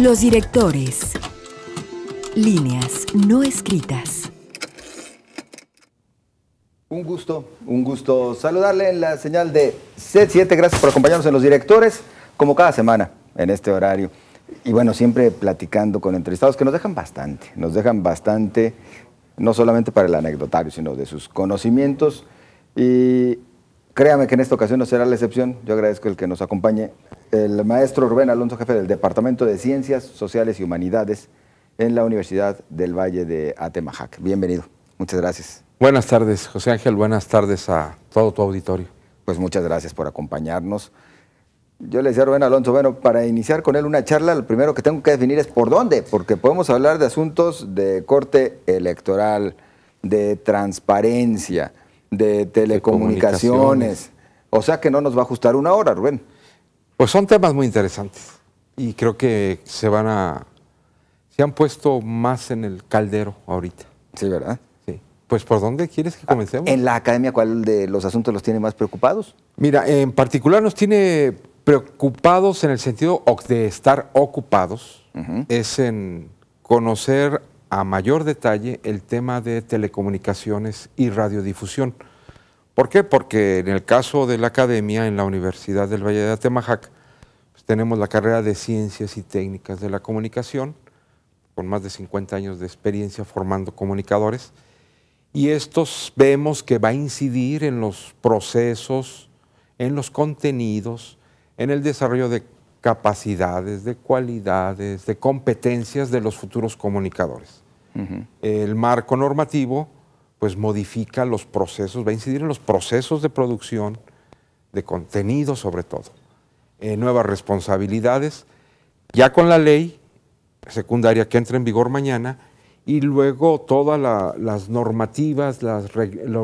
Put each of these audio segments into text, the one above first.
Los directores. Líneas no escritas. Un gusto, un gusto saludarle en la señal de C7. Gracias por acompañarnos en los directores, como cada semana en este horario. Y bueno, siempre platicando con entrevistados que nos dejan bastante, nos dejan bastante, no solamente para el anecdotario, sino de sus conocimientos. Y Créame que en esta ocasión no será la excepción. Yo agradezco el que nos acompañe el maestro Rubén Alonso, jefe del Departamento de Ciencias Sociales y Humanidades en la Universidad del Valle de Atemajac. Bienvenido. Muchas gracias. Buenas tardes, José Ángel. Buenas tardes a todo tu auditorio. Pues muchas gracias por acompañarnos. Yo le decía a Rubén Alonso, bueno, para iniciar con él una charla, lo primero que tengo que definir es por dónde, porque podemos hablar de asuntos de corte electoral, de transparencia, de telecomunicaciones. O sea que no nos va a ajustar una hora, Rubén. Pues son temas muy interesantes y creo que se van a... Se han puesto más en el caldero ahorita. Sí, ¿verdad? Sí. Pues ¿por dónde quieres que ah, comencemos? En la academia, ¿cuál de los asuntos los tiene más preocupados? Mira, en particular nos tiene preocupados en el sentido de estar ocupados, es en conocer a mayor detalle el tema de telecomunicaciones y radiodifusión. ¿Por qué? Porque en el caso de la academia, en la Universidad del Valle de Atemajac, pues, tenemos la carrera de Ciencias y Técnicas de la Comunicación, con más de 50 años de experiencia formando comunicadores, y estos vemos que va a incidir en los procesos, en los contenidos, en el desarrollo de capacidades, de cualidades, de competencias de los futuros comunicadores. El marco normativo pues modifica los procesos, va a incidir en los procesos de producción, de contenido sobre todo, nuevas responsabilidades, ya con la ley secundaria que entra en vigor mañana y luego todas las normativas, los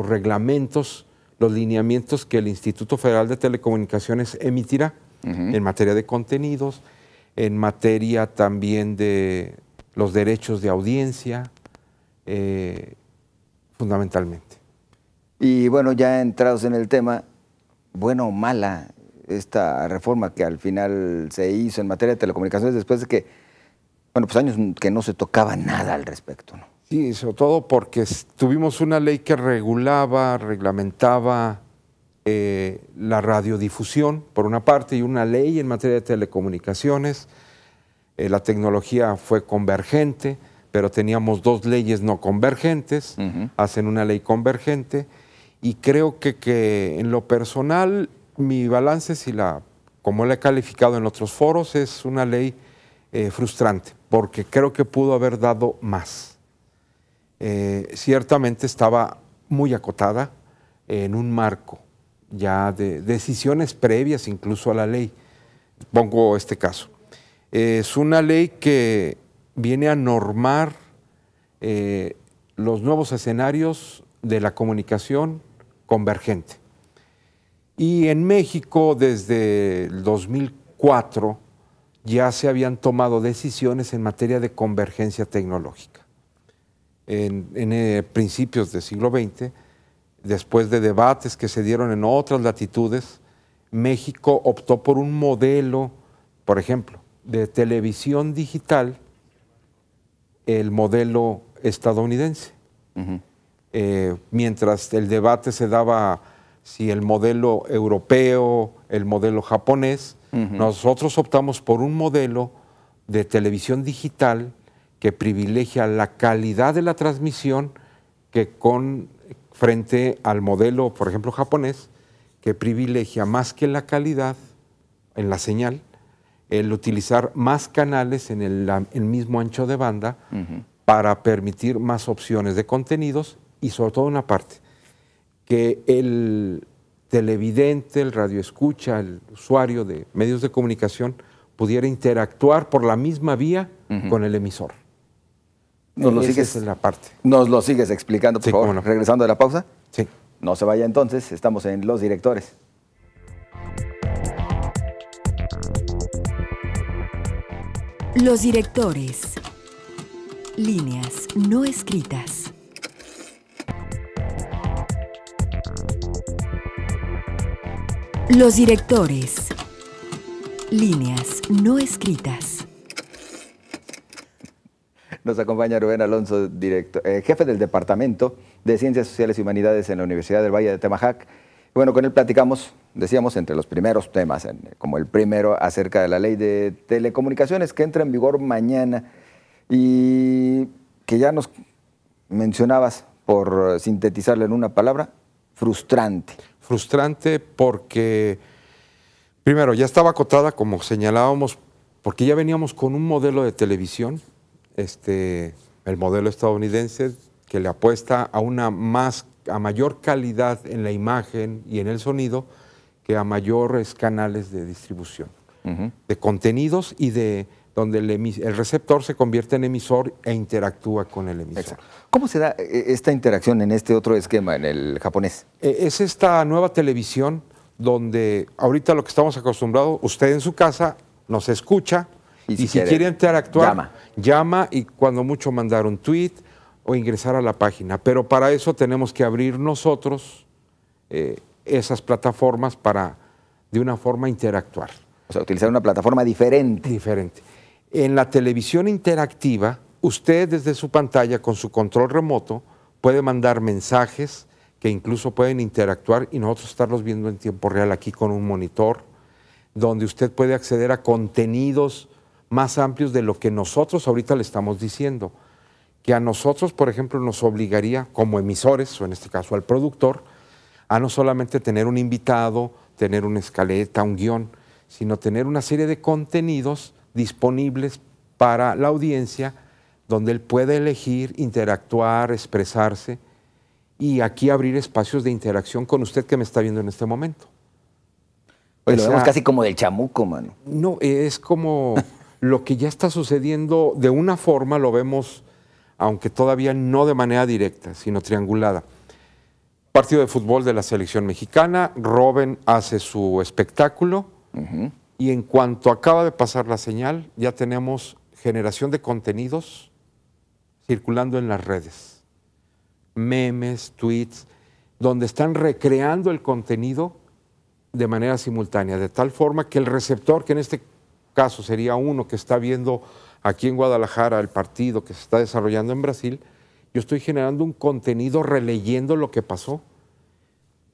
reglamentos, los lineamientos que el Instituto Federal de Telecomunicaciones emitirá en materia de contenidos, en materia también de los derechos de audiencia. Eh, fundamentalmente. Y bueno, ya entrados en el tema, bueno o mala esta reforma que al final se hizo en materia de telecomunicaciones después de que, bueno, pues años que no se tocaba nada al respecto, ¿no? Sí, sobre todo porque tuvimos una ley que regulaba, reglamentaba eh, la radiodifusión, por una parte, y una ley en materia de telecomunicaciones. Eh, la tecnología fue convergente pero teníamos dos leyes no convergentes, hacen una ley convergente, y creo que, en lo personal mi balance, si la, como la he calificado en otros foros, es una ley eh, frustrante, porque creo que pudo haber dado más. Eh, ciertamente estaba muy acotada en un marco ya de decisiones previas incluso a la ley. Pongo este caso. Es una ley que viene a normar eh, los nuevos escenarios de la comunicación convergente. Y en México, desde el 2004, ya se habían tomado decisiones en materia de convergencia tecnológica. En, eh, principios del siglo XX, después de debates que se dieron en otras latitudes, México optó por un modelo, por ejemplo, de televisión digital el modelo estadounidense. Eh, mientras el debate se daba si el modelo europeo, el modelo japonés, nosotros optamos por un modelo de televisión digital que privilegia la calidad de la transmisión que con frente al modelo, por ejemplo, japonés, que privilegia más que la calidad en la señal, el utilizar más canales en el, mismo ancho de banda para permitir más opciones de contenidos y sobre todo una parte, que el televidente, el radioescucha, el usuario de medios de comunicación pudiera interactuar por la misma vía con el emisor. Nos lo, sigues, es la parte. nos lo sigues explicando, favor, regresando a la pausa. Sí. No se vaya entonces, estamos en Los Directores. Los directores. Líneas no escritas. Los directores. Líneas no escritas. Nos acompaña Rubén Alonso, director, eh, jefe del Departamento de Ciencias Sociales y Humanidades en la Universidad del Valle de Temajac. Bueno, con él platicamos, decíamos, entre los primeros temas, como el primero acerca de la ley de telecomunicaciones que entra en vigor mañana y que ya nos mencionabas, por sintetizarlo en una palabra, frustrante. Frustrante porque, primero, ya estaba acotada, como señalábamos, porque ya veníamos con un modelo de televisión, este, el modelo estadounidense, que le apuesta a una más a mayor calidad en la imagen y en el sonido que a mayores canales de distribución, de contenidos y de donde el, receptor se convierte en emisor e interactúa con el emisor. ¿Cómo se da eh, esta interacción en este otro esquema, en el japonés? E-, es esta nueva televisión donde ahorita lo que estamos acostumbrados, usted en su casa nos escucha y si, quiere, interactuar, llama. y cuando mucho mandar un tweet o ingresar a la página. Pero para eso tenemos que abrir nosotros eh, esas plataformas para de una forma interactuar. O sea, utilizar una plataforma diferente. Diferente. En la televisión interactiva, usted desde su pantalla con su control remoto puede mandar mensajes que incluso pueden interactuar y nosotros estarlos viendo en tiempo real aquí con un monitor, donde usted puede acceder a contenidos más amplios de lo que nosotros ahorita le estamos diciendo que a nosotros, por ejemplo, nos obligaría como emisores, o en este caso al productor, a no solamente tener un invitado, tener una escaleta, un guión, sino tener una serie de contenidos disponibles para la audiencia donde él puede elegir, interactuar, expresarse y aquí abrir espacios de interacción con usted que me está viendo en este momento. Pues vemos casi como del chamuco, mano. No, es como lo que ya está sucediendo de una forma, lo vemos aunque todavía no de manera directa, sino triangulada. Partido de fútbol de la selección mexicana, Robin hace su espectáculo y en cuanto acaba de pasar la señal, ya tenemos generación de contenidos circulando en las redes. Memes, tweets, donde están recreando el contenido de manera simultánea, de tal forma que el receptor, que en este caso sería uno que está viendo aquí en Guadalajara, el partido que se está desarrollando en Brasil, yo estoy generando un contenido releyendo lo que pasó.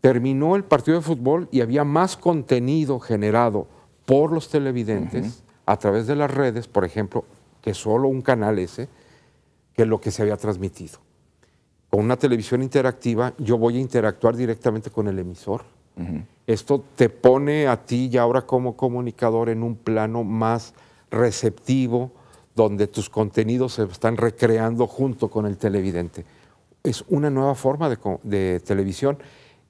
Terminó el partido de fútbol y había más contenido generado por los televidentes a través de las redes, por ejemplo, que solo un canal ese, que lo que se había transmitido. Con una televisión interactiva, yo voy a interactuar directamente con el emisor. Esto te pone a ti y ahora como comunicador en un plano más receptivo, donde tus contenidos se están recreando junto con el televidente. Es una nueva forma de, televisión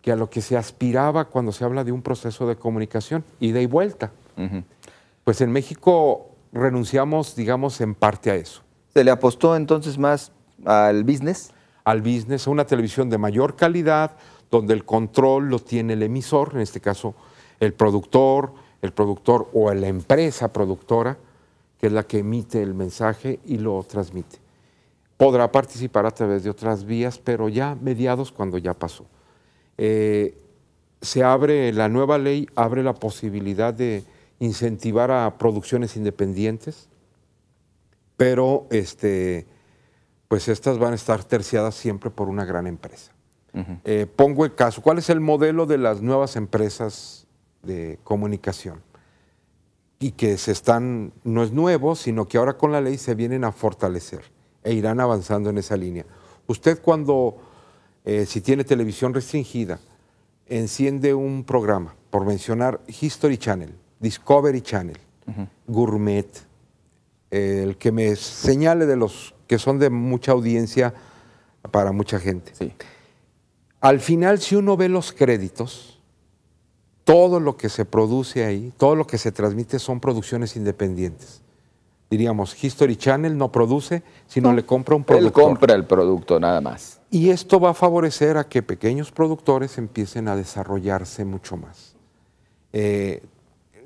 que a lo que se aspiraba cuando se habla de un proceso de comunicación, ida y vuelta. Pues en México renunciamos, digamos, en parte a eso. ¿Se le apostó entonces más al business? Al business, a una televisión de mayor calidad, donde el control lo tiene el emisor, en este caso el productor, el productor o la empresa productora, que es la que emite el mensaje y lo transmite. Podrá participar a través de otras vías, pero ya mediados cuando ya pasó. Eh, se abre, la nueva ley abre la posibilidad de incentivar a producciones independientes, pero este, pues estas van a estar terciadas siempre por una gran empresa. Eh, pongo el caso, ¿cuál es el modelo de las nuevas empresas de comunicación? y que se están, no es nuevo, sino que ahora con la ley se vienen a fortalecer e irán avanzando en esa línea. Usted cuando, eh, si tiene televisión restringida, enciende un programa, por mencionar History Channel, Discovery Channel, Gourmet, el que me señale de los que son de mucha audiencia para mucha gente. Al final, si uno ve los créditos, todo lo que se produce ahí, todo lo que se transmite son producciones independientes. Diríamos, History Channel no produce, sino le compra un producto. Él compra el producto nada más. Y esto va a favorecer a que pequeños productores empiecen a desarrollarse mucho más. Eh,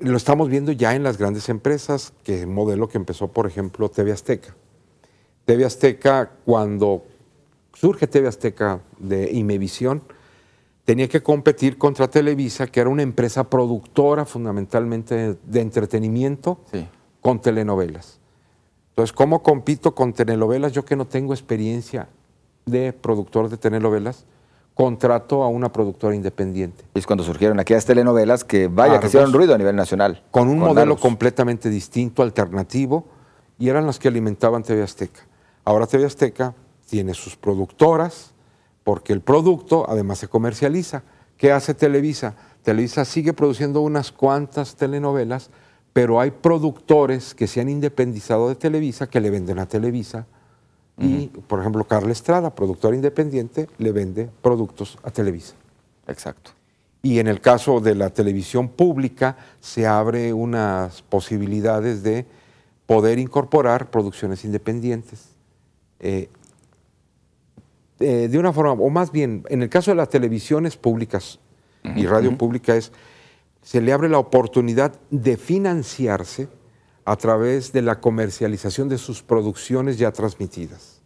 lo estamos viendo ya en las grandes empresas, que modelo que empezó, por ejemplo, TV Azteca. TV Azteca, cuando surge TV Azteca de Imevisión, tenía que competir contra Televisa, que era una empresa productora fundamentalmente de entretenimiento, con telenovelas. Entonces, ¿cómo compito con telenovelas? Yo que no tengo experiencia de productor de telenovelas, contrato a una productora independiente. es cuando surgieron aquellas telenovelas que, vaya, ah, que hicieron ruido a nivel nacional. Con un modelo completamente distinto, alternativo, y eran las que alimentaban TV Azteca. Ahora TV Azteca tiene sus productoras, porque el producto además se comercializa. ¿Qué hace Televisa? Televisa sigue produciendo unas cuantas telenovelas, pero hay productores que se han independizado de Televisa, que le venden a Televisa. Y, por ejemplo, Carla Estrada, productor independiente, le vende productos a Televisa. Exacto. Y en el caso de la televisión pública, se abre unas posibilidades de poder incorporar producciones independientes. Eh, eh, de una forma, o más bien, en el caso de las televisiones públicas y radio pública es, se le abre la oportunidad de financiarse a través de la comercialización de sus producciones ya transmitidas.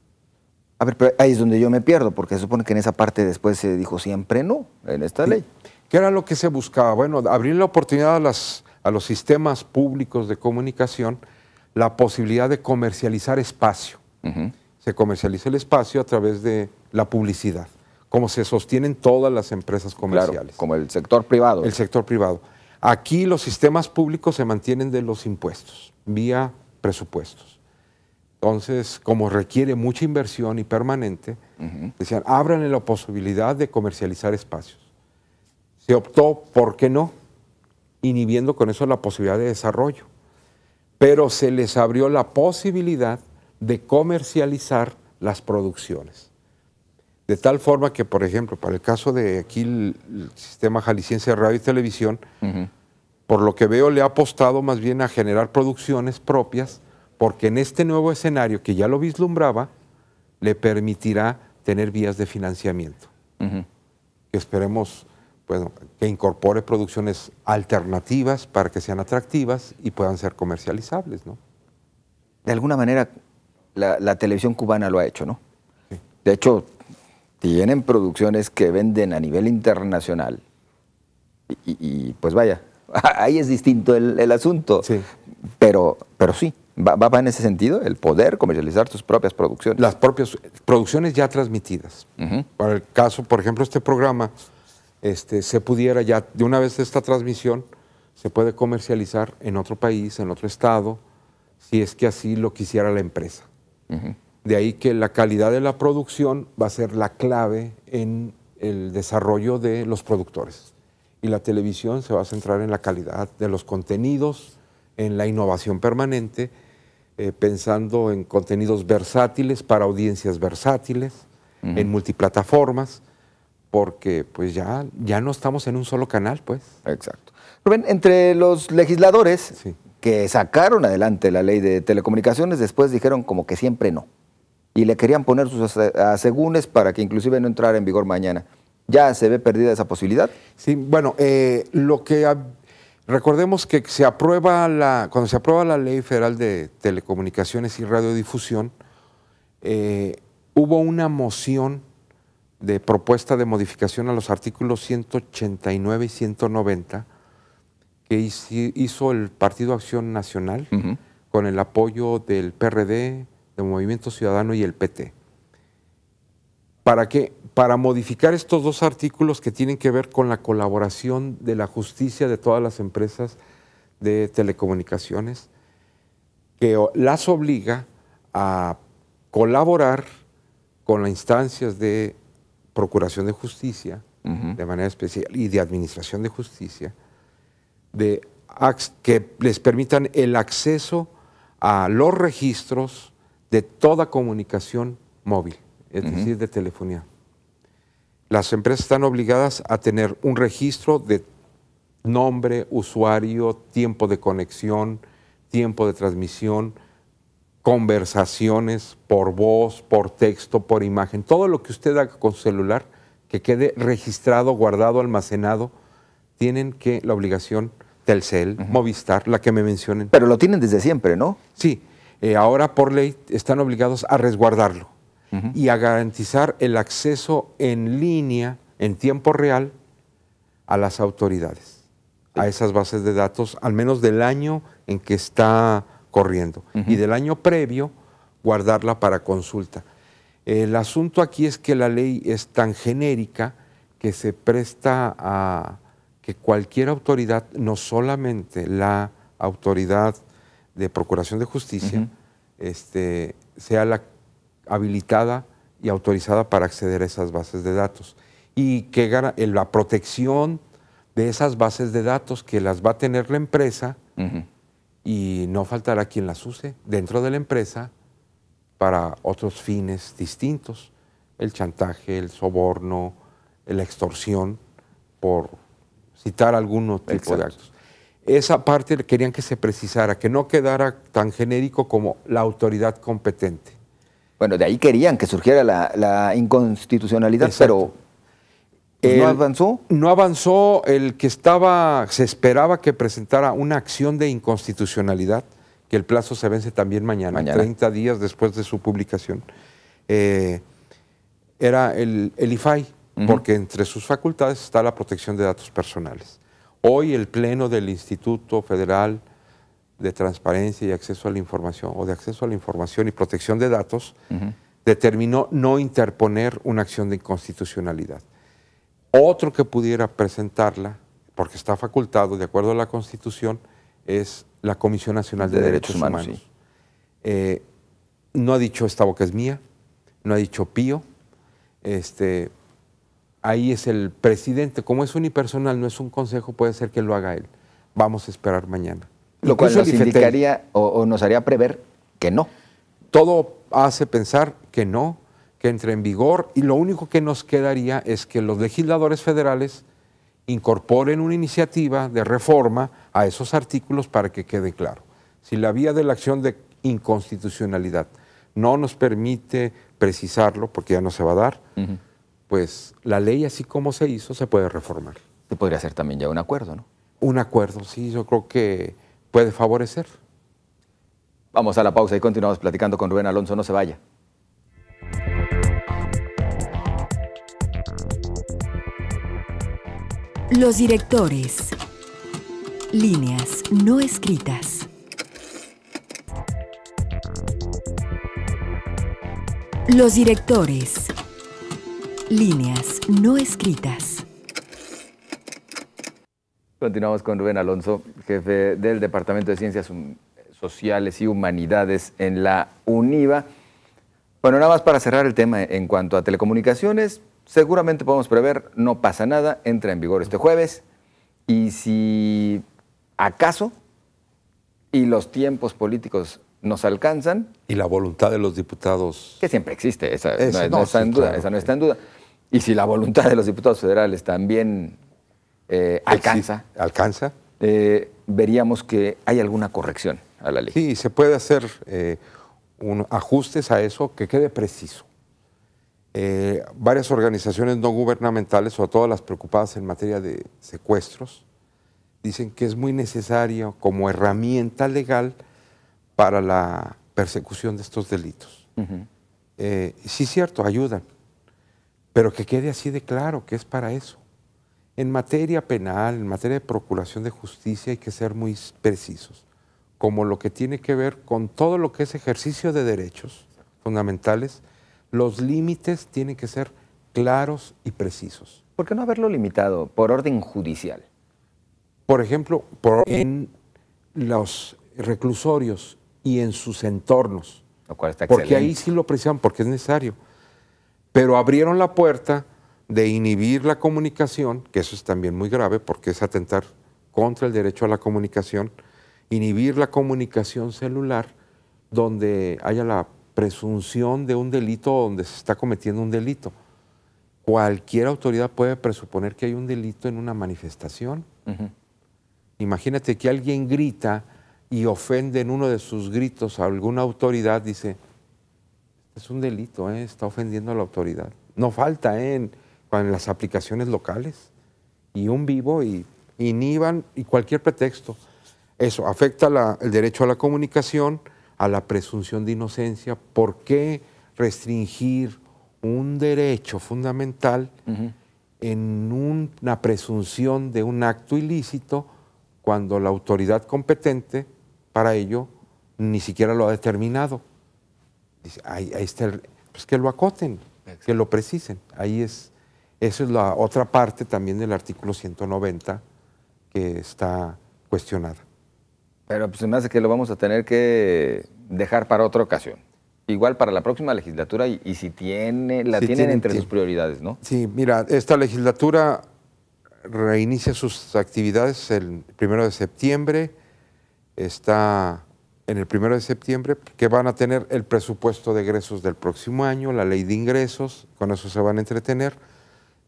A ver, pero ahí es donde yo me pierdo, porque se supone que en esa parte después se dijo siempre no, en esta ley. ¿Qué era lo que se buscaba? Bueno, abrir la oportunidad a, las, a los sistemas públicos de comunicación la posibilidad de comercializar espacio se comercializa el espacio a través de la publicidad, como se sostienen todas las empresas comerciales. como el sector privado. El sector privado. Aquí los sistemas públicos se mantienen de los impuestos, vía presupuestos. Entonces, como requiere mucha inversión y permanente, decían, ábranle la posibilidad de comercializar espacios. Se optó, ¿por qué no? Inhibiendo con eso la posibilidad de desarrollo. Pero se les abrió la posibilidad de comercializar las producciones. De tal forma que, por ejemplo, para el caso de aquí el, sistema jalisciense de radio y televisión, por lo que veo le ha apostado más bien a generar producciones propias, porque en este nuevo escenario que ya lo vislumbraba, le permitirá tener vías de financiamiento. que Esperemos bueno, que incorpore producciones alternativas para que sean atractivas y puedan ser comercializables. ¿no? De alguna manera, la, televisión cubana lo ha hecho, ¿no? De hecho, tienen producciones que venden a nivel internacional. Y, pues vaya, ahí es distinto el, asunto. Pero, pero sí, va, va, en ese sentido el poder comercializar tus propias producciones. Las propias producciones ya transmitidas. Para el caso, por ejemplo, este programa, este, se pudiera ya, de una vez esta transmisión, se puede comercializar en otro país, en otro estado, si es que así lo quisiera la empresa. De ahí que la calidad de la producción va a ser la clave en el desarrollo de los productores. Y la televisión se va a centrar en la calidad de los contenidos, en la innovación permanente, eh, pensando en contenidos versátiles para audiencias versátiles, en multiplataformas, porque pues ya, ya no estamos en un solo canal, pues. Exacto. Rubén, entre los legisladores sí que sacaron adelante la ley de telecomunicaciones, después dijeron como que siempre no. Y le querían poner sus asegúnes para que inclusive no entrara en vigor mañana. ¿Ya se ve perdida esa posibilidad? Sí, bueno, eh, lo que recordemos que se aprueba la, cuando se aprueba la ley federal de telecomunicaciones y radiodifusión, eh, hubo una moción de propuesta de modificación a los artículos 189 y 190 que hizo el Partido Acción Nacional con el apoyo del PRD, del Movimiento Ciudadano y el PT. ¿Para qué? Para modificar estos dos artículos que tienen que ver con la colaboración de la justicia de todas las empresas de telecomunicaciones, que las obliga a colaborar con las instancias de Procuración de Justicia, de manera especial, y de Administración de Justicia, que les permitan el acceso a los registros de toda comunicación móvil, es decir, de telefonía. Las empresas están obligadas a tener un registro de nombre, usuario, tiempo de conexión, tiempo de transmisión, conversaciones por voz, por texto, por imagen, todo lo que usted haga con celular, que quede registrado, guardado, almacenado tienen que la obligación Telcel, Movistar, la que me mencionen. Pero lo tienen desde siempre, ¿no? Sí, eh, ahora por ley están obligados a resguardarlo y a garantizar el acceso en línea, en tiempo real, a las autoridades, a esas bases de datos, al menos del año en que está corriendo y del año previo guardarla para consulta. El asunto aquí es que la ley es tan genérica que se presta a que cualquier autoridad, no solamente la autoridad de Procuración de Justicia, este, sea la habilitada y autorizada para acceder a esas bases de datos. Y que eh, la protección de esas bases de datos que las va a tener la empresa y no faltará quien las use dentro de la empresa para otros fines distintos, el chantaje, el soborno, la extorsión por citar algún tipo de actos. Esa parte querían que se precisara, que no quedara tan genérico como la autoridad competente. Bueno, de ahí querían que surgiera la, inconstitucionalidad, pero pues, ¿no avanzó? No avanzó el que estaba, se esperaba que presentara una acción de inconstitucionalidad, que el plazo se vence también mañana, 30 días después de su publicación. Eh, era el, el IFAI, porque entre sus facultades está la protección de datos personales. Hoy el Pleno del Instituto Federal de Transparencia y Acceso a la Información, o de Acceso a la Información y Protección de Datos, determinó no interponer una acción de inconstitucionalidad. Otro que pudiera presentarla, porque está facultado de acuerdo a la Constitución, es la Comisión Nacional de, Derechos, Humanos. Eh, no ha dicho esta boca es mía, no ha dicho pío, este, ahí es el presidente. Como es unipersonal, no es un consejo, puede ser que lo haga él. Vamos a esperar mañana. Lo cual nos o, nos haría prever que no. Todo hace pensar que no, que entre en vigor y lo único que nos quedaría es que los legisladores federales incorporen una iniciativa de reforma a esos artículos para que quede claro. Si la vía de la acción de inconstitucionalidad no nos permite precisarlo, porque ya no se va a dar, pues la ley así como se hizo se puede reformar. Se podría hacer también ya un acuerdo, ¿no? Un acuerdo, sí, yo creo que puede favorecer. Vamos a la pausa y continuamos platicando con Rubén Alonso, no se vaya. Los directores. Líneas no escritas. Los directores. Líneas no escritas. Continuamos con Rubén Alonso, jefe del Departamento de Ciencias Sociales y Humanidades en la UNIVA. Bueno, nada más para cerrar el tema en cuanto a telecomunicaciones, seguramente podemos prever, no pasa nada, entra en vigor este jueves. Y si acaso y los tiempos políticos nos alcanzan. Y la voluntad de los diputados. Que siempre existe, esa, no, en duda, esa no está en duda. Y si la voluntad de los diputados federales también eh, alcanza. Alcanza. Eh, veríamos que hay alguna corrección a la ley. Sí, se puede hacer eh, ajustes a eso que quede preciso. varias organizaciones no gubernamentales, sobre todo las preocupadas en materia de secuestros, dicen que es muy necesario como herramienta legal para la persecución de estos delitos. sí, cierto, ayudan pero que quede así de claro que es para eso. En materia penal, en materia de procuración de justicia hay que ser muy precisos, como lo que tiene que ver con todo lo que es ejercicio de derechos fundamentales, los límites tienen que ser claros y precisos. ¿Por qué no haberlo limitado por orden judicial? Por ejemplo, por en los reclusorios y en sus entornos. Lo cual está porque ahí sí lo aprecian, porque es necesario pero abrieron la puerta de inhibir la comunicación, que eso es también muy grave porque es atentar contra el derecho a la comunicación, inhibir la comunicación celular donde haya la presunción de un delito o donde se está cometiendo un delito. Cualquier autoridad puede presuponer que hay un delito en una manifestación. Imagínate que alguien grita y ofende en uno de sus gritos a alguna autoridad, dice, es un delito, ¿eh? está ofendiendo a la autoridad. No falta ¿eh? en, las aplicaciones locales. Y un vivo y inhiban y cualquier pretexto. Eso afecta el derecho a la comunicación, a la presunción de inocencia. ¿Por qué restringir un derecho fundamental en una presunción de un acto ilícito cuando la autoridad competente para ello ni siquiera lo ha determinado? Dice, ahí, está Pues que lo acoten, que lo precisen. Ahí es. Esa es la otra parte también del artículo 190 que está cuestionada. Pero pues se me hace que lo vamos a tener que dejar para otra ocasión. Igual para la próxima legislatura y, si tiene, la tienen, entre sus prioridades, ¿no? Sí, mira, esta legislatura reinicia sus actividades el primero de septiembre. Está en el primero de septiembre, que van a tener el presupuesto de egresos del próximo año, la ley de ingresos, con eso se van a entretener.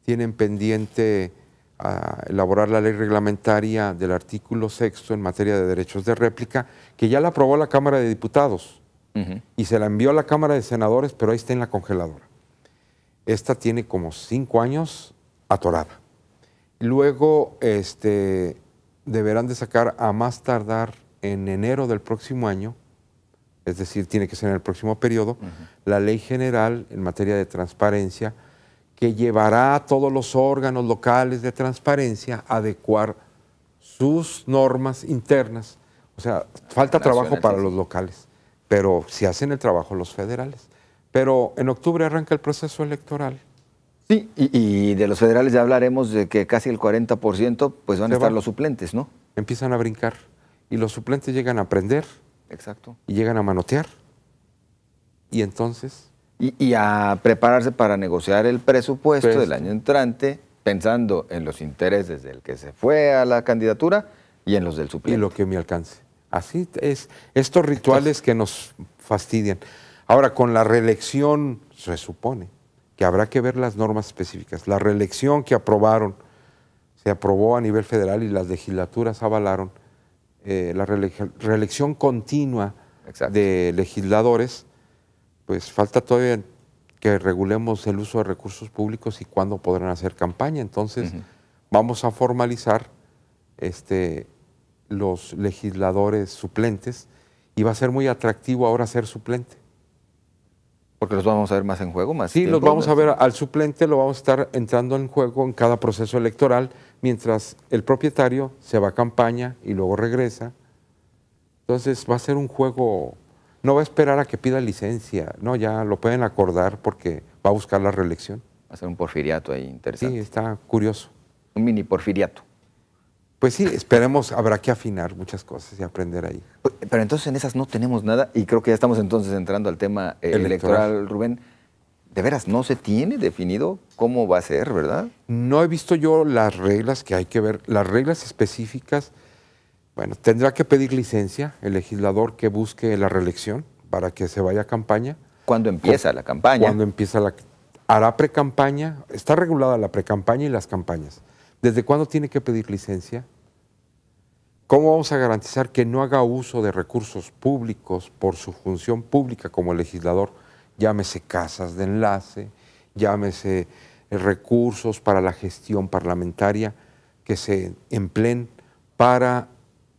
Tienen pendiente ah, elaborar la ley reglamentaria del artículo sexto en materia de derechos de réplica, que ya la aprobó la Cámara de Diputados y se la envió a la Cámara de Senadores, pero ahí está en la congeladora. Esta tiene como cinco años atorada. Luego este, deberán de sacar a más tardar en enero del próximo año, es decir, tiene que ser en el próximo periodo, la ley general en materia de transparencia que llevará a todos los órganos locales de transparencia a adecuar sus normas internas. O sea, falta trabajo para los locales, pero si hacen el trabajo los federales. Pero en octubre arranca el proceso electoral. Sí, y, de los federales ya hablaremos de que casi el 40% pues van a estar los suplentes, ¿no? Empiezan a brincar y los suplentes llegan a aprender. Exacto. Y llegan a manotear. Y entonces... Y, a prepararse para negociar el presupuesto del año entrante, pensando en los intereses del que se fue a la candidatura y en los del suplente. Y lo que me alcance. Así es, estos rituales que nos fastidian. Ahora, con la reelección, se supone que habrá que ver las normas específicas. La reelección que aprobaron, se aprobó a nivel federal y las legislaturas avalaron eh, la reelección continua de legisladores, pues falta todavía que regulemos el uso de recursos públicos y cuándo podrán hacer campaña. Entonces, vamos a formalizar este, los legisladores suplentes y va a ser muy atractivo ahora ser suplente. Porque los vamos a ver más en juego, más. Sí, los vamos a ver al suplente, lo vamos a estar entrando en juego en cada proceso electoral, mientras el propietario se va a campaña y luego regresa. Entonces va a ser un juego, no va a esperar a que pida licencia, no, ya lo pueden acordar porque va a buscar la reelección. Va a ser un porfiriato ahí interesante. Sí, está curioso. Un mini porfiriato. Pues sí, esperemos, habrá que afinar muchas cosas y aprender ahí. Pero entonces en esas no tenemos nada y creo que ya estamos entonces entrando al tema eh, electoral. Rubén. De veras, no se tiene definido cómo va a ser, ¿verdad? No he visto yo las reglas que hay que ver, las reglas específicas. Bueno, tendrá que pedir licencia el legislador que busque la reelección para que se vaya a campaña. ¿Cuándo empieza la campaña? Cuando empieza la... Hará precampaña, está regulada la precampaña y las campañas. ¿Desde cuándo tiene que pedir licencia? ¿Cómo vamos a garantizar que no haga uso de recursos públicos por su función pública como legislador? Llámese casas de enlace, llámese recursos para la gestión parlamentaria que se empleen para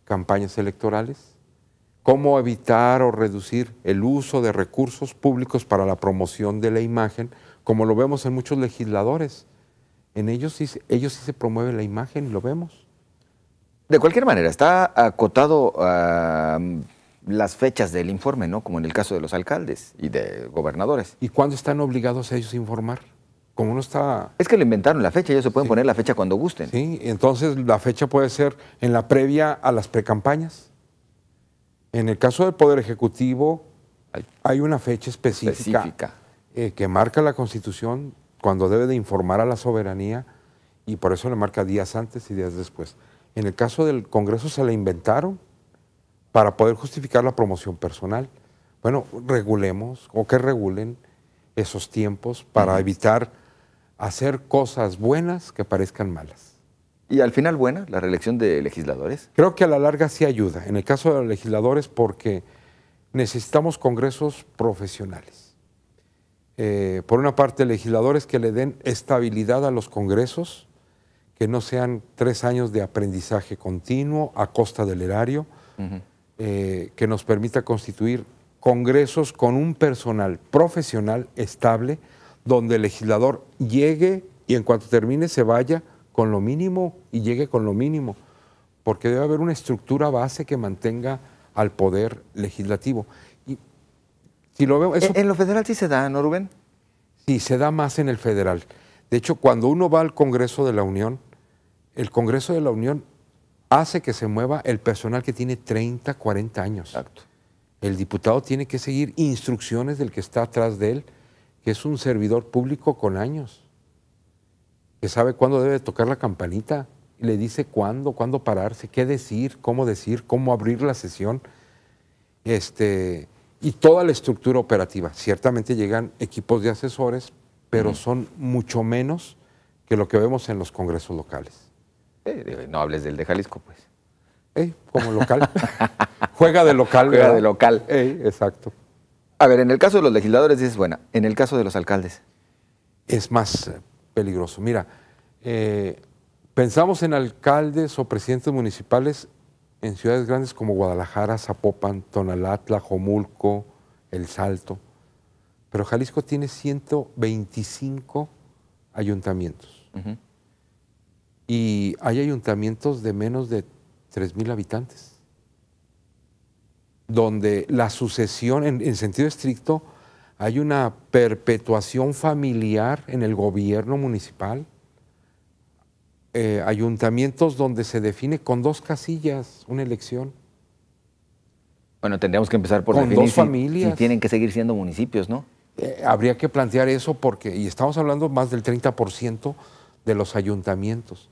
campañas electorales. ¿Cómo evitar o reducir el uso de recursos públicos para la promoción de la imagen, como lo vemos en muchos legisladores? En ellos sí, ellos sí se promueve la imagen y lo vemos. De cualquier manera, está acotado mm, las fechas del informe, ¿no? Como en el caso de los alcaldes y de gobernadores. ¿Y cuándo están obligados ellos a informar? Como no está. Es que le inventaron la fecha, ellos se pueden poner la fecha cuando gusten. Sí, entonces la fecha puede ser en la previa a las precampañas. En el caso del Poder Ejecutivo, hay una fecha específica, eh, que marca la Constitución cuando debe de informar a la soberanía y por eso le marca días antes y días después. En el caso del Congreso se la inventaron para poder justificar la promoción personal. Bueno, regulemos o que regulen esos tiempos para evitar hacer cosas buenas que parezcan malas. ¿Y al final buena la reelección de legisladores? Creo que a la larga sí ayuda, en el caso de los legisladores porque necesitamos congresos profesionales eh, por una parte, legisladores que le den estabilidad a los congresos, que no sean tres años de aprendizaje continuo a costa del erario, eh, que nos permita constituir congresos con un personal profesional estable, donde el legislador llegue y en cuanto termine se vaya con lo mínimo y llegue con lo mínimo, porque debe haber una estructura base que mantenga al poder legislativo. ¿En lo federal sí se da, no, Rubén? Sí, se da más en el federal. De hecho, cuando uno va al Congreso de la Unión, el Congreso de la Unión hace que se mueva el personal que tiene 30, 40 años. Exacto. El diputado tiene que seguir instrucciones del que está atrás de él, que es un servidor público con años, que sabe cuándo debe tocar la campanita le dice cuándo, cuándo pararse, qué decir, cómo decir, cómo abrir la sesión. Este, y toda la estructura operativa. Ciertamente llegan equipos de asesores, pero son mucho menos que lo que vemos en los congresos locales. no hables del de Jalisco, pues. como local. Juega de local. Juega de local. exacto. A ver, en el caso de los legisladores dices, bueno, en el caso de los alcaldes. Es más eh, peligroso. Mira, eh, pensamos en alcaldes o presidentes municipales en ciudades grandes como Guadalajara, Zapopan, Tonalá, Jomulco, El Salto. Pero Jalisco tiene 125 ayuntamientos. Y hay ayuntamientos de menos de 3.000 habitantes, donde la sucesión, en sentido estricto, hay una perpetuación familiar en el gobierno municipal eh, ayuntamientos donde se define con dos casillas una elección. Bueno, tendríamos que empezar por con tienen que seguir siendo municipios, ¿no? Eh, habría que plantear eso porque, y estamos hablando más del 30% de los ayuntamientos.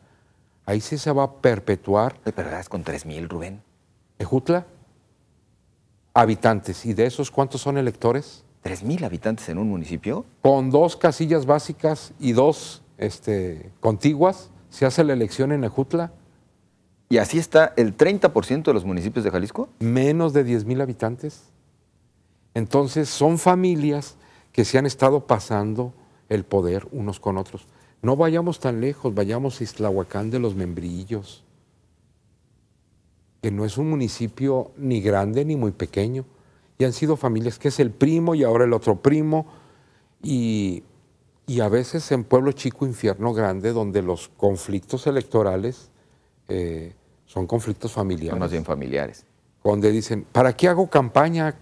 Ahí sí se va a perpetuar. verdad es con 3.000, Rubén. ¿Ejutla? Habitantes. ¿Y de esos cuántos son electores? 3.000 habitantes en un municipio. Con dos casillas básicas y dos este, contiguas se hace la elección en Ajutla. ¿Y así está el 30% de los municipios de Jalisco? Menos de 10 mil habitantes. Entonces son familias que se han estado pasando el poder unos con otros. No vayamos tan lejos, vayamos a Islahuacán de los Membrillos, que no es un municipio ni grande ni muy pequeño. Y han sido familias que es el primo y ahora el otro primo. Y y a veces en Pueblo Chico, Infierno Grande, donde los conflictos electorales eh, son conflictos familiares. Son más familiares. Donde dicen, ¿para qué hago campaña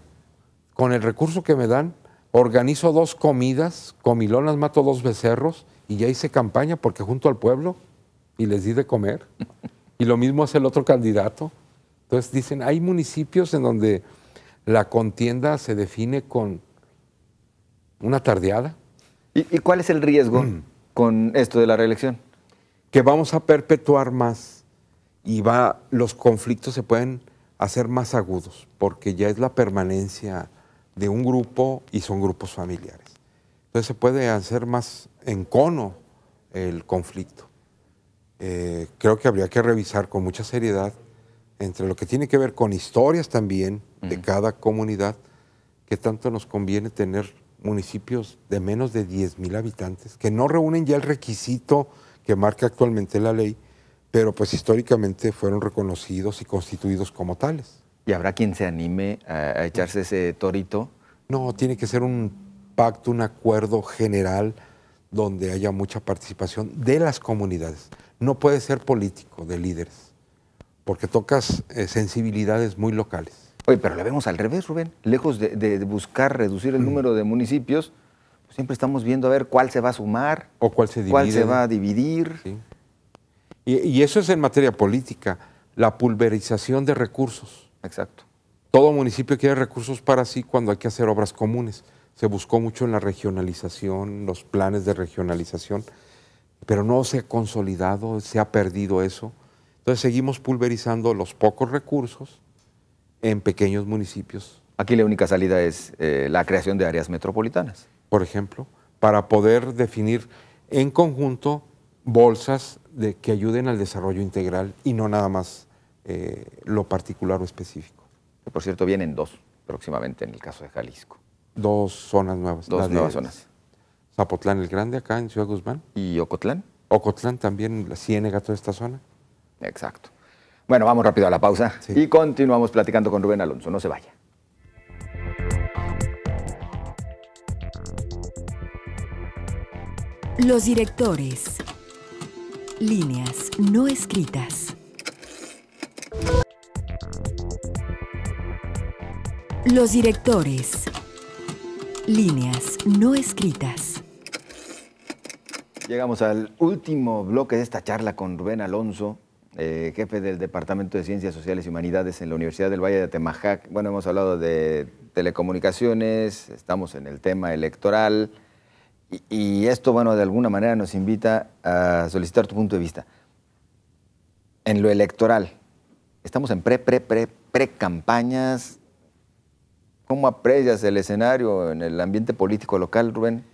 con el recurso que me dan? Organizo dos comidas, comilonas, mato dos becerros y ya hice campaña porque junto al pueblo y les di de comer. y lo mismo hace el otro candidato. Entonces dicen, hay municipios en donde la contienda se define con una tardeada ¿Y, cuál es el riesgo mm. con esto de la reelección? Que vamos a perpetuar más y va, los conflictos se pueden hacer más agudos, porque ya es la permanencia de un grupo y son grupos familiares. Entonces se puede hacer más en cono el conflicto. Eh, creo que habría que revisar con mucha seriedad entre lo que tiene que ver con historias también de mm. cada comunidad, qué tanto nos conviene tener municipios de menos de 10.000 habitantes que no reúnen ya el requisito que marca actualmente la ley, pero pues históricamente fueron reconocidos y constituidos como tales. ¿Y habrá quien se anime a, echarse ese torito? No, tiene que ser un pacto, un acuerdo general donde haya mucha participación de las comunidades. No puede ser político, de líderes, porque tocas eh, sensibilidades muy locales. Oye, pero la vemos al revés, Rubén. Lejos de, buscar reducir el mm. número de municipios, pues siempre estamos viendo a ver cuál se va a sumar. O cuál se Cuál se va a dividir. y, eso es en materia política, la pulverización de recursos. Exacto. Todo municipio quiere recursos para sí cuando hay que hacer obras comunes. Se buscó mucho en la regionalización, los planes de regionalización, pero no se ha consolidado, se ha perdido eso. Entonces seguimos pulverizando los pocos recursos en pequeños municipios. Aquí la única salida es eh, la creación de áreas metropolitanas. Por ejemplo, para poder definir en conjunto bolsas de, que ayuden al desarrollo integral y no nada más eh, lo particular o específico. por cierto, vienen dos próximamente en el caso de Jalisco. Dos zonas nuevas. Dos nuevas zonas. Zapotlán el Grande, acá en Ciudad Guzmán. ¿Y Ocotlán? Ocotlán también, la Ciénega, toda esta zona. Exacto. Bueno, vamos rápido a la pausa y continuamos platicando con Rubén Alonso. No se vaya. Los directores. Líneas no escritas. Los directores. Líneas no escritas. Llegamos al último bloque de esta charla con Rubén Alonso. Eh, jefe del Departamento de Ciencias Sociales y Humanidades en la Universidad del Valle de Temajac. Bueno, hemos hablado de telecomunicaciones, estamos en el tema electoral y, esto, bueno, de alguna manera nos invita a solicitar tu punto de vista. En lo electoral, estamos en pre, pre, pre, pre campañas. ¿Cómo aprecias el escenario en el ambiente político local, Rubén?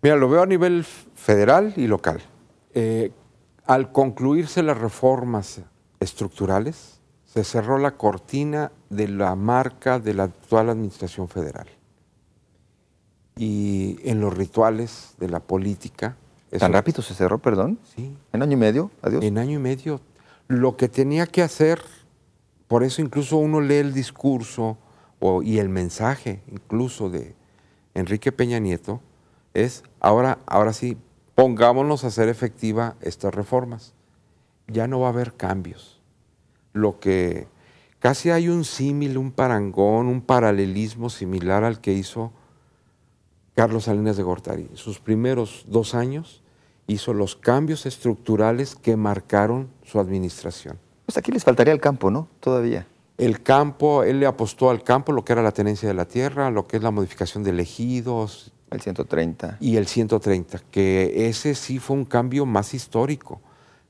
Mira, lo veo a nivel federal y local. Eh, al concluirse las reformas estructurales, se cerró la cortina de la marca de la actual administración federal. Y en los rituales de la política... ¿Tan rápido se cerró, perdón? Sí. ¿En año y medio? Adiós. En año y medio. Lo que tenía que hacer, por eso incluso uno lee el discurso y el mensaje incluso de Enrique Peña Nieto, es ahora, ahora sí pongámonos a hacer efectiva estas reformas. Ya no va a haber cambios. Lo que casi hay un símil, un parangón, un paralelismo similar al que hizo Carlos Salinas de Gortari. sus primeros dos años hizo los cambios estructurales que marcaron su administración. Pues aquí les faltaría el campo, ¿no? Todavía. El campo, él le apostó al campo, lo que era la tenencia de la tierra, lo que es la modificación de elegidos, el 130. Y el 130, que ese sí fue un cambio más histórico.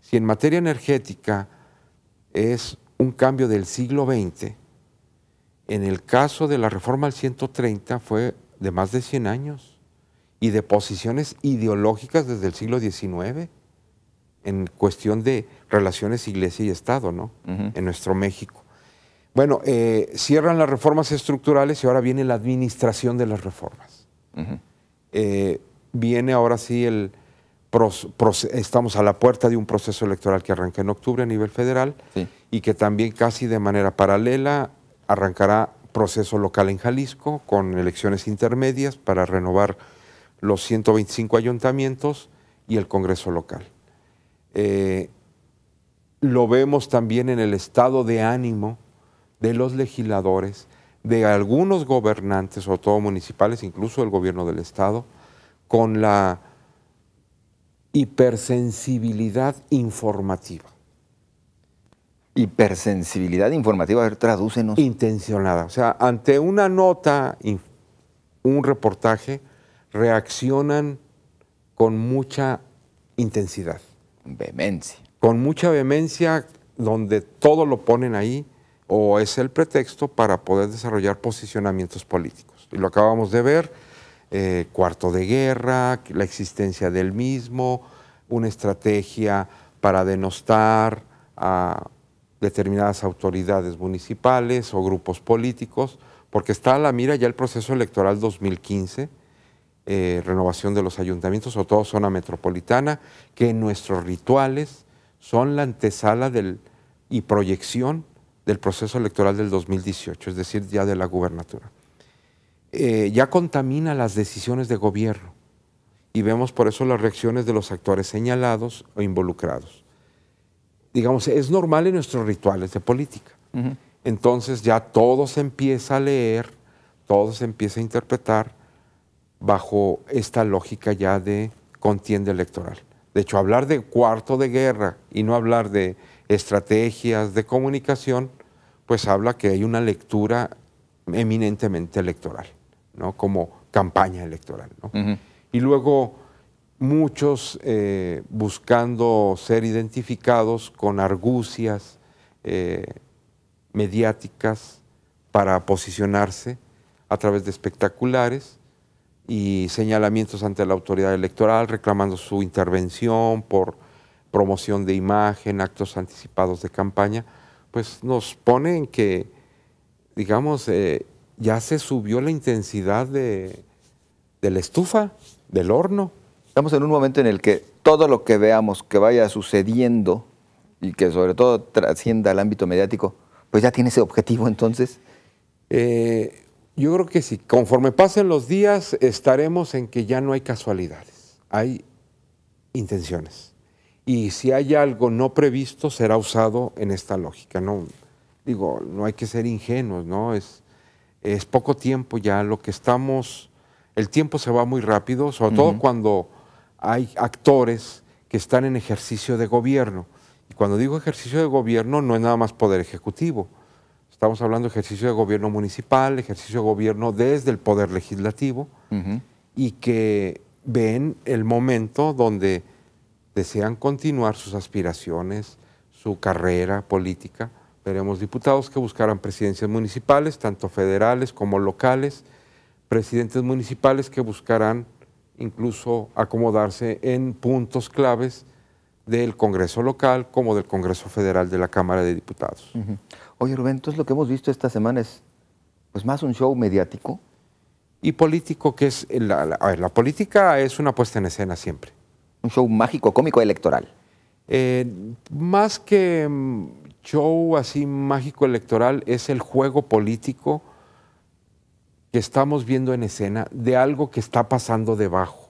Si en materia energética es un cambio del siglo XX, en el caso de la reforma al 130 fue de más de 100 años y de posiciones ideológicas desde el siglo XIX en cuestión de relaciones iglesia y Estado, ¿no? En nuestro México. Bueno, eh, cierran las reformas estructurales y ahora viene la administración de las reformas. Eh, viene ahora sí el... estamos a la puerta de un proceso electoral que arranca en octubre a nivel federal y que también casi de manera paralela arrancará proceso local en Jalisco con elecciones intermedias para renovar los 125 ayuntamientos y el Congreso local. Eh, lo vemos también en el estado de ánimo de los legisladores de algunos gobernantes, sobre todo municipales, incluso el gobierno del Estado, con la hipersensibilidad informativa. Hipersensibilidad informativa, a ver, tradúcenos. Intencionada. O sea, ante una nota, un reportaje, reaccionan con mucha intensidad. Vehemencia. Con mucha vehemencia, donde todo lo ponen ahí, o es el pretexto para poder desarrollar posicionamientos políticos. Y lo acabamos de ver, eh, cuarto de guerra, la existencia del mismo, una estrategia para denostar a determinadas autoridades municipales o grupos políticos, porque está a la mira ya el proceso electoral 2015, eh, renovación de los ayuntamientos o toda zona metropolitana, que nuestros rituales son la antesala del, y proyección del proceso electoral del 2018, es decir, ya de la gubernatura. Eh, ya contamina las decisiones de gobierno y vemos por eso las reacciones de los actores señalados o involucrados. Digamos, es normal en nuestros rituales de política. Entonces ya todo se empieza a leer, todo se empieza a interpretar bajo esta lógica ya de contienda electoral. De hecho, hablar de cuarto de guerra y no hablar de estrategias de comunicación pues habla que hay una lectura eminentemente electoral, ¿no? como campaña electoral. Y luego muchos eh, buscando ser identificados con argucias eh, mediáticas para posicionarse a través de espectaculares y señalamientos ante la autoridad electoral, reclamando su intervención por promoción de imagen, actos anticipados de campaña pues nos pone en que, digamos, eh, ya se subió la intensidad de, la estufa, del horno. Estamos en un momento en el que todo lo que veamos que vaya sucediendo y que sobre todo trascienda al ámbito mediático, pues ya tiene ese objetivo entonces. Eh, yo creo que sí, conforme pasen los días estaremos en que ya no hay casualidades, hay intenciones y si hay algo no previsto será usado en esta lógica. No, digo, no hay que ser ingenuos, ¿no? Es, es poco tiempo ya lo que estamos, el tiempo se va muy rápido, sobre todo cuando hay actores que están en ejercicio de gobierno. Y cuando digo ejercicio de gobierno no es nada más poder ejecutivo. Estamos hablando de ejercicio de gobierno municipal, ejercicio de gobierno desde el poder legislativo, y que ven el momento donde desean continuar sus aspiraciones, su carrera política. Veremos diputados que buscarán presidencias municipales, tanto federales como locales, presidentes municipales que buscarán incluso acomodarse en puntos claves del Congreso local como del Congreso Federal de la Cámara de Diputados. Oye, Rubén, entonces lo que hemos visto esta semana es pues más un show mediático. Y político, que es. la política es una puesta en escena siempre un show mágico, cómico, electoral. Eh, más que mm, show así mágico electoral es el juego político que estamos viendo en escena de algo que está pasando debajo.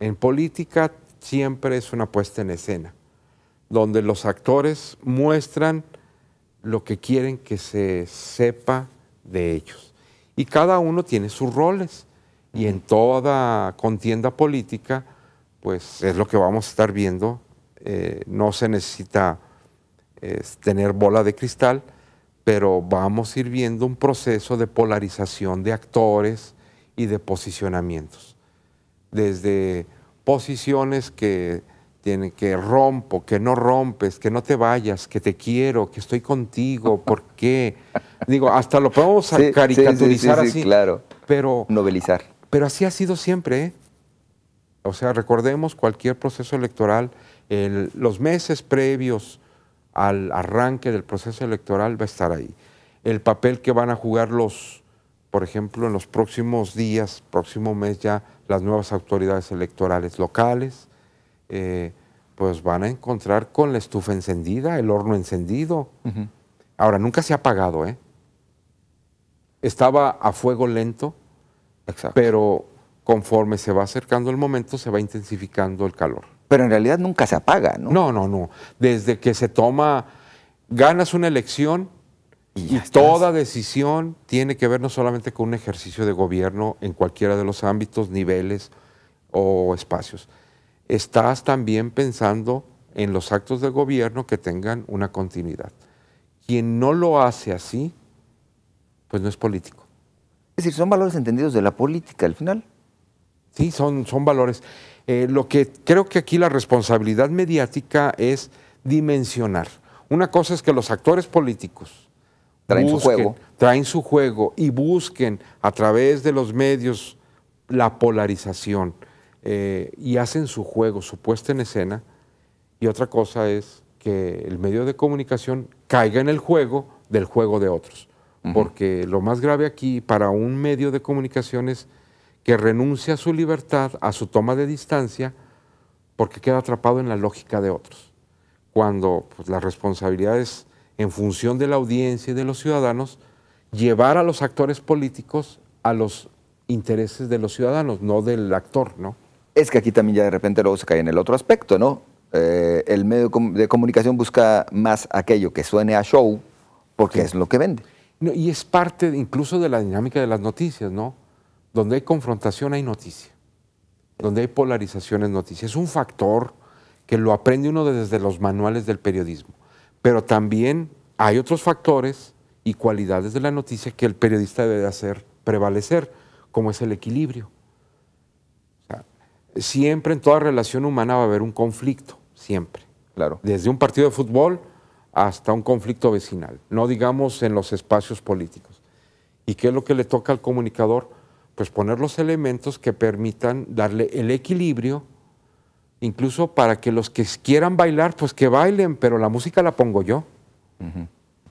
En política siempre es una puesta en escena, donde los actores muestran lo que quieren que se sepa de ellos. Y cada uno tiene sus roles. Y en toda contienda política, pues es lo que vamos a estar viendo. Eh, no se necesita tener bola de cristal, pero vamos a ir viendo un proceso de polarización de actores y de posicionamientos. Desde posiciones que tienen que rompo, que no rompes, que no te vayas, que te quiero, que estoy contigo, ¿por qué? Digo, hasta lo podemos caricaturizar así. claro. Pero, Novelizar. Pero así ha sido siempre, ¿eh? O sea, recordemos cualquier proceso electoral, los meses previos al arranque del proceso electoral va a estar ahí. El papel que van a jugar los, por ejemplo, en los próximos días, próximo mes ya, las nuevas autoridades electorales locales, eh, pues van a encontrar con la estufa encendida, el horno encendido. Ahora, nunca se ha apagado, ¿eh? Estaba a fuego lento, pero conforme se va acercando el momento, se va intensificando el calor. Pero en realidad nunca se apaga, ¿no? No, no, no. Desde que se toma, ganas una elección y, toda decisión tiene que ver no solamente con un ejercicio de gobierno en cualquiera de los ámbitos, niveles o espacios. Estás también pensando en los actos de gobierno que tengan una continuidad. Quien no lo hace así, pues no es político. Es decir, son valores entendidos de la política al final. Sí, son, valores. Eh, lo que creo que aquí la responsabilidad mediática es dimensionar. Una cosa es que los actores políticos traen su juego. Traen su juego y busquen a través de los medios la polarización eh, y hacen su juego, su puesta en escena. Y otra cosa es que el medio de comunicación caiga en el juego del juego de otros. Porque lo más grave aquí para un medio de comunicación es que renuncia a su libertad, a su toma de distancia, porque queda atrapado en la lógica de otros. Cuando pues, la responsabilidad es, en función de la audiencia y de los ciudadanos, llevar a los actores políticos a los intereses de los ciudadanos, no del actor, ¿no? Es que aquí también ya de repente luego se cae en el otro aspecto, ¿no? Eh, el medio de comunicación busca más aquello que suene a show porque es lo que vende. y es parte incluso de la dinámica de las noticias, ¿no? donde hay confrontación hay noticia, donde hay polarización es noticia. Es un factor que lo aprende uno desde los manuales del periodismo, pero también hay otros factores y cualidades de la noticia que el periodista debe hacer prevalecer, como es el equilibrio. siempre en toda relación humana va a haber un conflicto, siempre. Claro. Desde un partido de fútbol hasta un conflicto vecinal, no digamos en los espacios políticos. ¿Y qué es lo que le toca al comunicador? pues poner los elementos que permitan darle el equilibrio, incluso para que los que quieran bailar, pues que bailen, pero la música la pongo yo,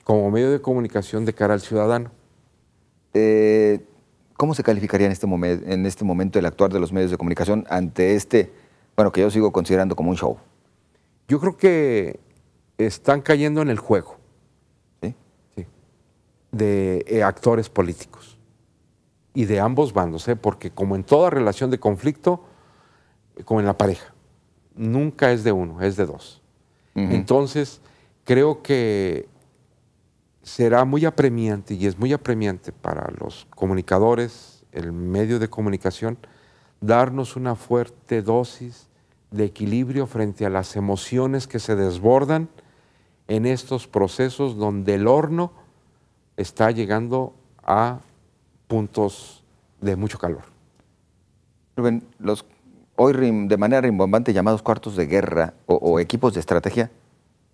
como medio de comunicación de cara al ciudadano. Eh, ¿Cómo se calificaría este en este, momento el actuar de los medios de comunicación ante este, bueno, que yo sigo considerando como un show? Yo creo que están cayendo en el juego de eh, actores políticos y de ambos bandos, ¿eh? porque como en toda relación de conflicto, como en la pareja, nunca es de uno, es de dos. Entonces, creo que será muy apremiante y es muy apremiante para los comunicadores, el medio de comunicación, darnos una fuerte dosis de equilibrio frente a las emociones que se desbordan en estos procesos donde el horno está llegando a puntos de mucho calor. los hoy de manera rimbombante llamados cuartos de guerra o, equipos de estrategia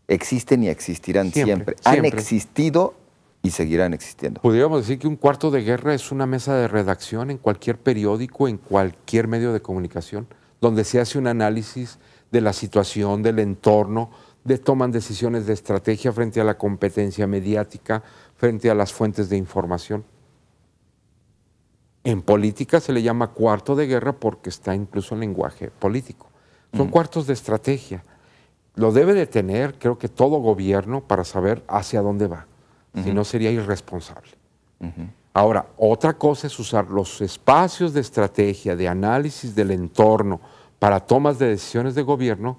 existen y existirán siempre. Han existido y seguirán existiendo. Podríamos decir que un cuarto de guerra es una mesa de redacción en cualquier periódico, en cualquier medio de comunicación, donde se hace un análisis de la situación, del entorno, de toman decisiones de estrategia frente a la competencia mediática, frente a las fuentes de información. En política se le llama cuarto de guerra porque está incluso en lenguaje político. Son mm. cuartos de estrategia. Lo debe de tener, creo que todo gobierno, para saber hacia dónde va. Si no, sería irresponsable. Ahora, otra cosa es usar los espacios de estrategia, de análisis del entorno, para tomas de decisiones de gobierno,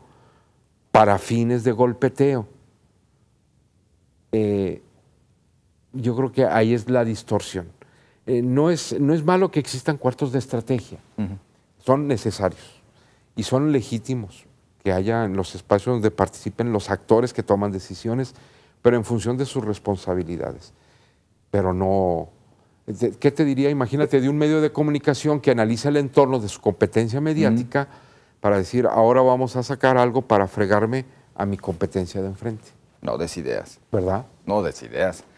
para fines de golpeteo. Eh, yo creo que ahí es la distorsión. Eh, no, es, no es malo que existan cuartos de estrategia, son necesarios y son legítimos que haya en los espacios donde participen los actores que toman decisiones, pero en función de sus responsabilidades. Pero no, ¿qué te diría? Imagínate de un medio de comunicación que analiza el entorno de su competencia mediática para decir, ahora vamos a sacar algo para fregarme a mi competencia de enfrente. No desideas. ideas. ¿Verdad? No desideas. ideas.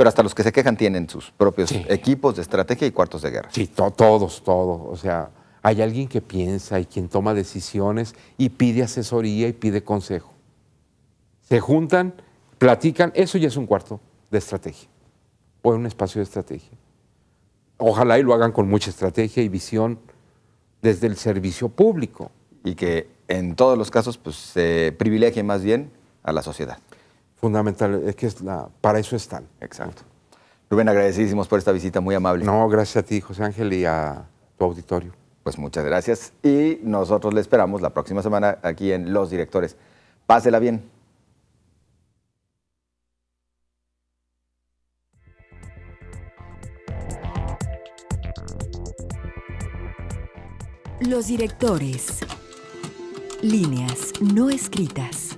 Pero hasta los que se quejan tienen sus propios equipos de estrategia y cuartos de guerra. Sí, todos, todos. O sea, hay alguien que piensa y quien toma decisiones y pide asesoría y pide consejo. Se juntan, platican, eso ya es un cuarto de estrategia o un espacio de estrategia. Ojalá y lo hagan con mucha estrategia y visión desde el servicio público. Y que en todos los casos pues, se privilegie más bien a la sociedad fundamental, es que para eso están. Exacto. Rubén, agradecidísimos por esta visita muy amable. No, gracias a ti, José Ángel, y a tu auditorio. Pues muchas gracias y nosotros le esperamos la próxima semana aquí en Los Directores. Pásela bien. Los directores. Líneas no escritas.